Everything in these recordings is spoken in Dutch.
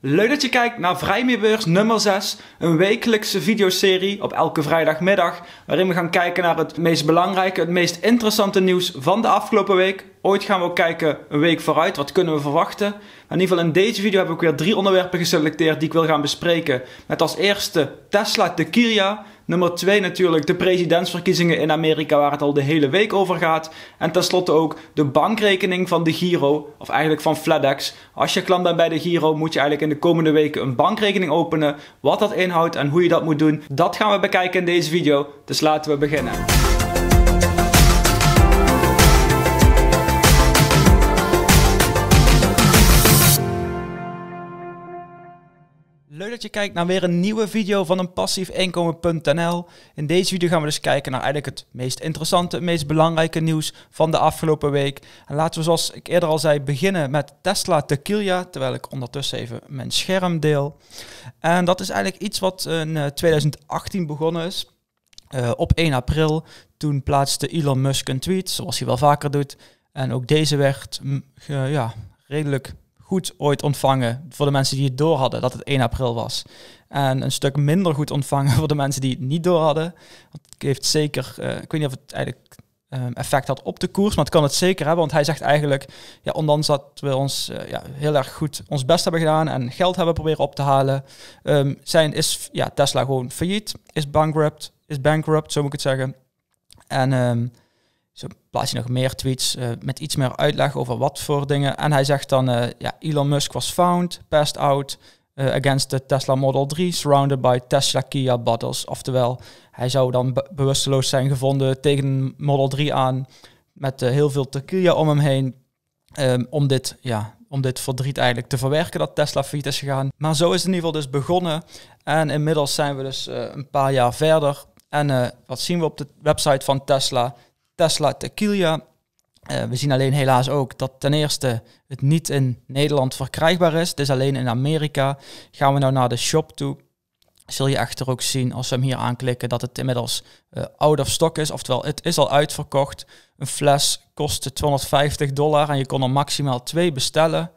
Leuk dat je kijkt naar Vrijmeerbeurs nummer 6, een wekelijkse videoserie op elke vrijdagmiddag, waarin we gaan kijken naar het meest belangrijke, het meest interessante nieuws van de afgelopen week. Ooit gaan we ook kijken een week vooruit, wat kunnen we verwachten. in ieder geval in deze video heb ik weer drie onderwerpen geselecteerd die ik wil gaan bespreken. Met als eerste Tesla Tequila, Nummer 2 natuurlijk de presidentsverkiezingen in Amerika waar het al de hele week over gaat. En tenslotte ook de bankrekening van de Giro, of eigenlijk van FedEx. Als je klant bent bij de Giro moet je eigenlijk in de komende weken een bankrekening openen. Wat dat inhoudt en hoe je dat moet doen, dat gaan we bekijken in deze video. Dus laten we beginnen. Leuk dat je kijkt naar weer een nieuwe video van een passiefinkomen.nl. In deze video gaan we dus kijken naar eigenlijk het meest interessante, het meest belangrijke nieuws van de afgelopen week. En laten we zoals ik eerder al zei beginnen met Tesla Tequila, terwijl ik ondertussen even mijn scherm deel. En dat is eigenlijk iets wat in 2018 eh, begonnen is. Eh, op 1 april, toen plaatste Elon Musk een tweet, zoals hij wel vaker doet. En ook deze werd mm, ja, redelijk goed ooit ontvangen voor de mensen die het door hadden dat het 1 april was. En een stuk minder goed ontvangen voor de mensen die het niet door hadden. het heeft zeker, eh, ik weet niet of het eigenlijk ehm, effect had op de koers, maar het kan het zeker hebben. Want hij zegt eigenlijk, ja, ondanks dat we ons eh, ja, heel erg goed ons best hebben gedaan en geld hebben proberen op te halen, um, zijn, is ja, Tesla gewoon failliet, is bankrupt, is bankrupt, zo moet ik het zeggen. En ehm, zo plaats je nog meer tweets eh, met iets meer uitleg over wat voor dingen. En hij zegt dan, eh, ja, Elon Musk was found, passed out eh, against the Tesla Model 3, surrounded by Tesla Kia bottles. Oftewel, hij zou dan bewusteloos zijn gevonden tegen Model 3 aan, met heel veel tequila om hem heen. Ehm, om, dit, ja, om dit verdriet eigenlijk te verwerken dat Tesla failliet is gegaan. Maar zo is het in ieder geval dus begonnen. En inmiddels zijn we dus een paar jaar verder. En wat zien we op de website van Tesla? Tesla Tequila. Eh, we zien alleen helaas ook dat ten eerste het niet in Nederland verkrijgbaar is. Het is alleen in Amerika. Gaan we nou naar de shop toe, zul je echter ook zien als we hem hier aanklikken dat het inmiddels uh, out of stock is. Oftewel, het is al uitverkocht. Een fles kostte 250 dollar en je kon er maximaal twee bestellen.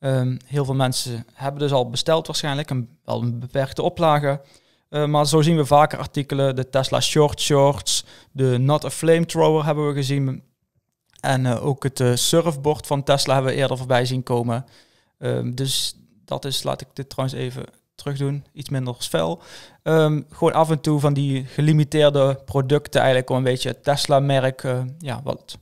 Ehm, heel veel mensen hebben dus al besteld waarschijnlijk, een, wel een beperkte oplage. Eh, maar zo zien we vaker artikelen, de Tesla Short Shorts, de Not a Flamethrower hebben we gezien. En eh, ook het eh, surfboard van Tesla hebben we eerder voorbij zien komen. Ehm, dus dat is, laat ik dit trouwens even terug doen, iets minder fel. Ehm, gewoon af en toe van die gelimiteerde producten eigenlijk om een beetje het Tesla-merk ja, wat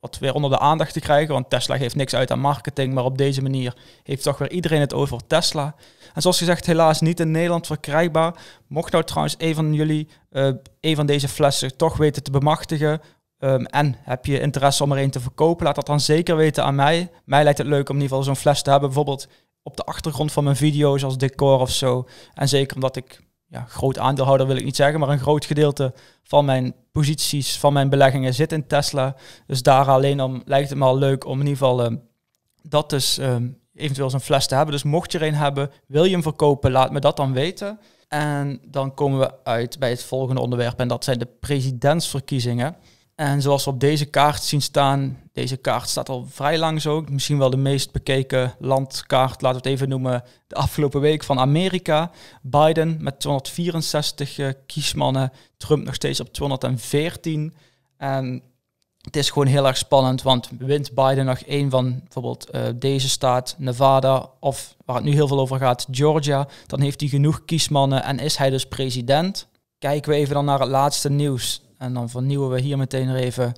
wat weer onder de aandacht te krijgen. Want Tesla geeft niks uit aan marketing, maar op deze manier heeft toch weer iedereen het over Tesla. En zoals gezegd, helaas niet in Nederland verkrijgbaar. Mocht nou trouwens een van jullie uh, een van deze flessen toch weten te bemachtigen. Ehm, en heb je interesse om er een te verkopen, laat dat dan zeker weten aan mij. Mij lijkt het leuk om in ieder geval zo'n fles te hebben, bijvoorbeeld op de achtergrond van mijn video's als decor of zo. En zeker omdat ik ja, groot aandeelhouder wil ik niet zeggen, maar een groot gedeelte van mijn posities, van mijn beleggingen zit in Tesla. Dus daar alleen om lijkt het me al leuk om in ieder geval ehm, dat dus um, eventueel een fles te hebben. Dus mocht je er een hebben, wil je hem verkopen, laat me dat dan weten. En dan komen we uit bij het volgende onderwerp en dat zijn de presidentsverkiezingen. En zoals we op deze kaart zien staan, deze kaart staat al vrij lang zo. Misschien wel de meest bekeken landkaart, laten we het even noemen, de afgelopen week van Amerika. Biden met 264 eh, kiesmannen, Trump nog steeds op 214. En het is gewoon heel erg spannend, want wint Biden nog één van bijvoorbeeld eh, deze staat, Nevada, of waar het nu heel veel over gaat, Georgia, dan heeft hij genoeg kiesmannen en is hij dus president. Kijken we even dan naar het laatste nieuws. En dan vernieuwen we hier meteen er even.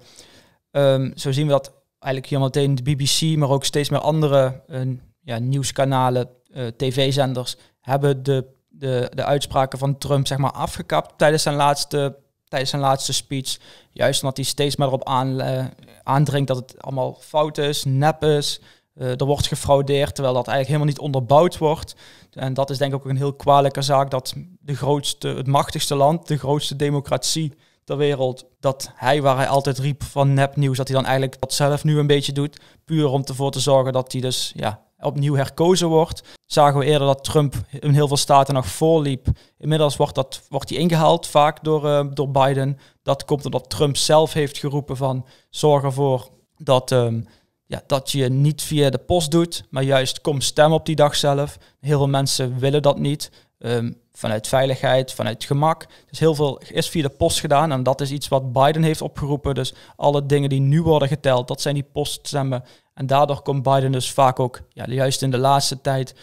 Ehm, zo zien we dat eigenlijk hier meteen de BBC, maar ook steeds meer andere eh, ja, nieuwskanalen, eh, tv-zenders, hebben de, de, de uitspraken van Trump zeg maar, afgekapt tijdens zijn laatste, tijdens zijn laatste speech. Juist omdat hij steeds meer erop aan, eh, aandringt dat het allemaal fout is, nep is. er wordt gefraudeerd, terwijl dat eigenlijk helemaal niet onderbouwd wordt. En dat is denk ik ook een heel kwalijke zaak dat de grootste, het machtigste land, de grootste democratie, ter wereld. Dat hij, waar hij altijd riep van nepnieuws, dat hij dan eigenlijk dat zelf nu een beetje doet. Puur om ervoor te zorgen dat hij dus ja, opnieuw herkozen wordt. Zagen we eerder dat Trump in heel veel staten nog voorliep. Inmiddels wordt, dat, wordt hij ingehaald vaak door, eh, door Biden. Dat komt omdat Trump zelf heeft geroepen van zorg ervoor dat... Um, ja, dat je niet via de post doet, maar juist kom stem op die dag zelf. Heel veel mensen willen dat niet. Um, vanuit veiligheid, vanuit gemak. Dus heel veel is via de post gedaan. En dat is iets wat Biden heeft opgeroepen. Dus alle dingen die nu worden geteld, dat zijn die poststemmen. En daardoor komt Biden dus vaak ook, ja, juist in de laatste tijd,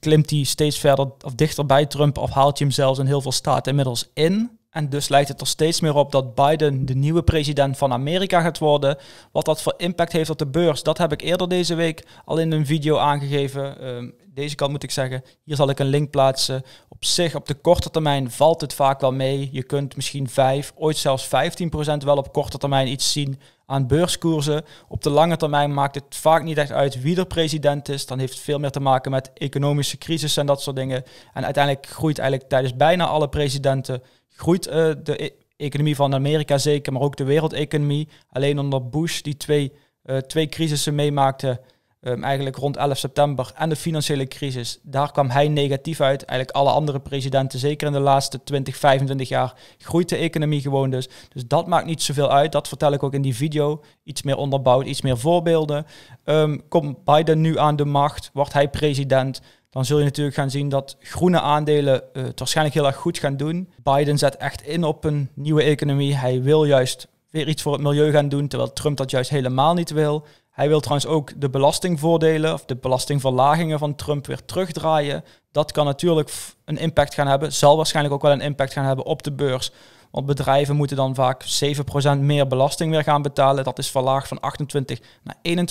klimt hij steeds verder of dichterbij Trump. Of haalt hij hem zelfs in heel veel staten inmiddels in. En dus lijkt het er steeds meer op dat Biden de nieuwe president van Amerika gaat worden. Wat dat voor impact heeft op de beurs, dat heb ik eerder deze week al in een video aangegeven. Ehm, deze kant moet ik zeggen, hier zal ik een link plaatsen. Op zich, op de korte termijn valt het vaak wel mee. Je kunt misschien 5, ooit zelfs 15% wel op korte termijn iets zien aan beurskoersen. Op de lange termijn maakt het vaak niet echt uit wie er president is. Dan heeft het veel meer te maken met economische crisis en dat soort dingen. En uiteindelijk groeit eigenlijk tijdens bijna alle presidenten groeit, eh, de e-, economie van Amerika zeker, maar ook de wereldeconomie. Alleen onder Bush, die twee, eh, twee crisissen meemaakte Ehm, eigenlijk rond 11 september en de financiële crisis. Daar kwam hij negatief uit. Eigenlijk alle andere presidenten, zeker in de laatste 20, 25 jaar, groeit de economie gewoon dus. Dus dat maakt niet zoveel uit. Dat vertel ik ook in die video. Iets meer onderbouwd, iets meer voorbeelden. Ehm, komt Biden nu aan de macht? Wordt hij president? Dan zul je natuurlijk gaan zien dat groene aandelen uh, het waarschijnlijk heel erg goed gaan doen. Biden zet echt in op een nieuwe economie. Hij wil juist weer iets voor het milieu gaan doen, terwijl Trump dat juist helemaal niet wil. Hij wil trouwens ook de belastingvoordelen of de belastingverlagingen van Trump weer terugdraaien. Dat kan natuurlijk een impact gaan hebben, zal waarschijnlijk ook wel een impact gaan hebben op de beurs. Want bedrijven moeten dan vaak 7% meer belasting weer gaan betalen. Dat is verlaagd van 28 naar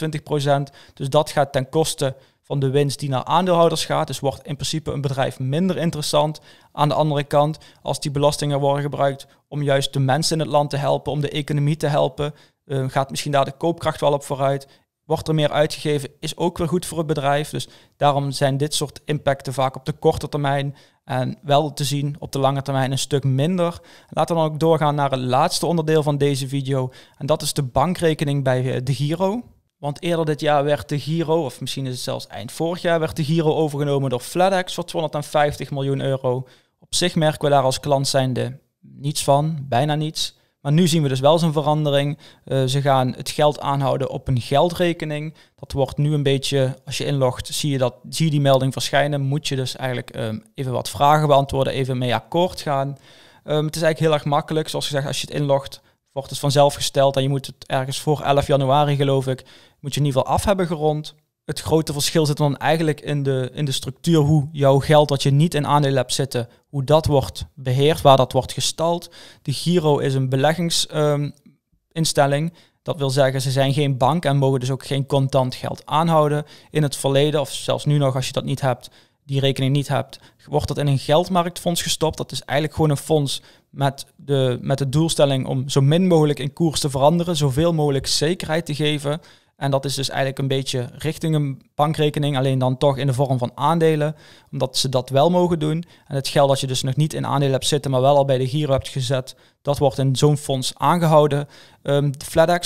21%. Dus dat gaat ten koste van de winst die naar aandeelhouders gaat. Dus wordt in principe een bedrijf minder interessant. Aan de andere kant, als die belastingen worden gebruikt om juist de mensen in het land te helpen, om de economie te helpen, Ehm, gaat misschien daar de koopkracht wel op vooruit? Wordt er meer uitgegeven? Is ook weer goed voor het bedrijf. Dus daarom zijn dit soort impacten vaak op de korte termijn en wel te zien op de lange termijn een stuk minder. Laten we dan ook doorgaan naar het laatste onderdeel van deze video. En dat is de bankrekening bij eh, de Giro. Want eerder dit jaar werd de Giro, of misschien is het zelfs eind vorig jaar, werd de Giro overgenomen door FlatEx voor 250 miljoen euro. Op zich merken we daar als klant zijnde niets van, bijna niets. Maar nu zien we dus wel zo'n verandering. Eh, ze gaan het geld aanhouden op een geldrekening. Dat wordt nu een beetje, als je inlogt, zie je, dat, zie die melding verschijnen. Moet je dus eigenlijk ehm, even wat vragen beantwoorden, even mee akkoord gaan. Ehm, het is eigenlijk heel erg makkelijk. Zoals gezegd, als je het inlogt, wordt het vanzelf gesteld. En je moet het ergens voor 11 januari, geloof ik, moet je in ieder geval af hebben gerond het grote verschil zit dan eigenlijk in de, in de structuur hoe jouw geld dat je niet in aandelen hebt zitten, hoe dat wordt beheerd, waar dat wordt gestald. De Giro is een beleggingsinstelling. Ehm, dat wil zeggen, ze zijn geen bank en mogen dus ook geen contant geld aanhouden. In het verleden, of zelfs nu nog als je dat niet hebt, die rekening niet hebt, wordt dat in een geldmarktfonds gestopt. Dat is eigenlijk gewoon een fonds met de, met de doelstelling om zo min mogelijk in koers te veranderen, zoveel mogelijk zekerheid te geven. En dat is dus eigenlijk een beetje richting een bankrekening, alleen dan toch in de vorm van aandelen, omdat ze dat wel mogen doen. En het geld dat je dus nog niet in aandelen hebt zitten, maar wel al bij de Giro hebt gezet, dat wordt in zo'n fonds aangehouden. Um,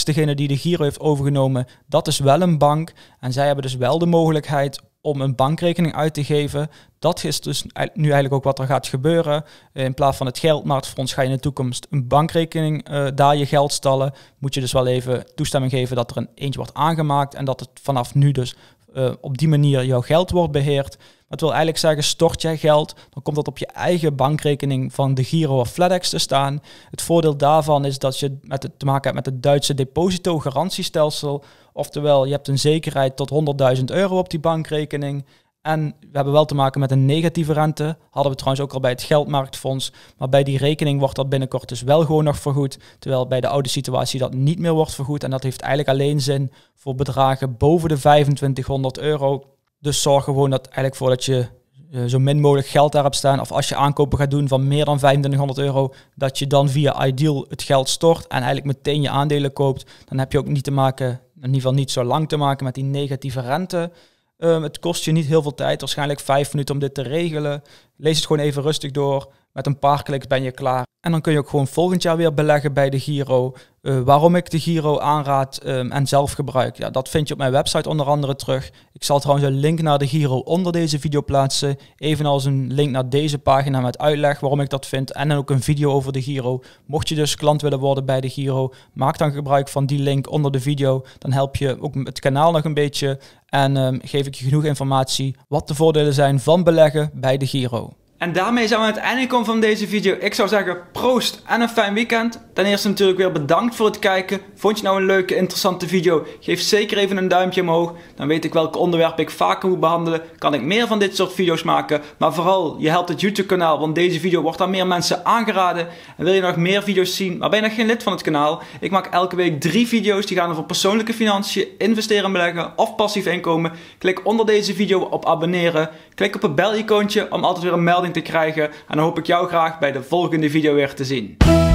degene die de Giro heeft overgenomen, dat is wel een bank. En zij hebben dus wel de mogelijkheid om een bankrekening uit te geven. Dat is dus nu eigenlijk ook wat er gaat gebeuren. Eh, in plaats van het fonds, ga je in de toekomst een bankrekening eh, daar je geld stallen. Moet je dus wel even toestemming geven dat er een eentje wordt aangemaakt en dat het vanaf nu dus eh, op die manier jouw geld wordt beheerd. Dat wil eigenlijk zeggen, stort jij geld, dan komt dat op je eigen bankrekening van de Giro of FlatEx te staan. Het voordeel daarvan is dat je met het, te maken hebt met het Duitse depositogarantiestelsel. Oftewel, je hebt een zekerheid tot 100.000 euro op die bankrekening. En we hebben wel te maken met een negatieve rente. Hadden we trouwens ook al bij het geldmarktfonds. Maar bij die rekening wordt dat binnenkort dus wel gewoon nog vergoed. Terwijl bij de oude situatie dat niet meer wordt vergoed. En dat heeft eigenlijk alleen zin voor bedragen boven de 2500 euro. Dus zorg gewoon dat eigenlijk voor dat je eh, zo min mogelijk geld daarop staan. Of als je aankopen gaat doen van meer dan 2500 euro, dat je dan via Ideal het geld stort en eigenlijk meteen je aandelen koopt. Dan heb je ook niet te maken, in ieder geval niet zo lang te maken met die negatieve rente. Ehm, het kost je niet heel veel tijd, waarschijnlijk vijf minuten om dit te regelen. Lees het gewoon even rustig door. Met een paar kliks ben je klaar. En dan kun je ook gewoon volgend jaar weer beleggen bij de Giro. Eh, waarom ik de Giro aanraad ehm, en zelf gebruik. Ja, dat vind je op mijn website onder andere terug. Ik zal trouwens een link naar de Giro onder deze video plaatsen. Evenals een link naar deze pagina met uitleg waarom ik dat vind. En dan ook een video over de Giro. Mocht je dus klant willen worden bij de Giro, maak dan gebruik van die link onder de video. Dan help je ook het kanaal nog een beetje. En ehm, geef ik je genoeg informatie wat de voordelen zijn van beleggen bij de Giro. En daarmee zijn we aan het einde gekomen van deze video. Ik zou zeggen proost en een fijn weekend. Ten eerste natuurlijk weer bedankt voor het kijken. Vond je nou een leuke, interessante video? Geef zeker even een duimpje omhoog. Dan weet ik welke onderwerpen ik vaker moet behandelen. Kan ik meer van dit soort video's maken. Maar vooral, je helpt het YouTube kanaal. Want deze video wordt aan meer mensen aangeraden. En wil je nog meer video's zien, maar ben je nog geen lid van het kanaal? Ik maak elke week drie video's. Die gaan over persoonlijke financiën, investeren en beleggen of passief inkomen. Klik onder deze video op abonneren. Klik op het bel-icoontje om altijd weer een melding te krijgen. En dan hoop ik jou graag bij de volgende video weer te zien.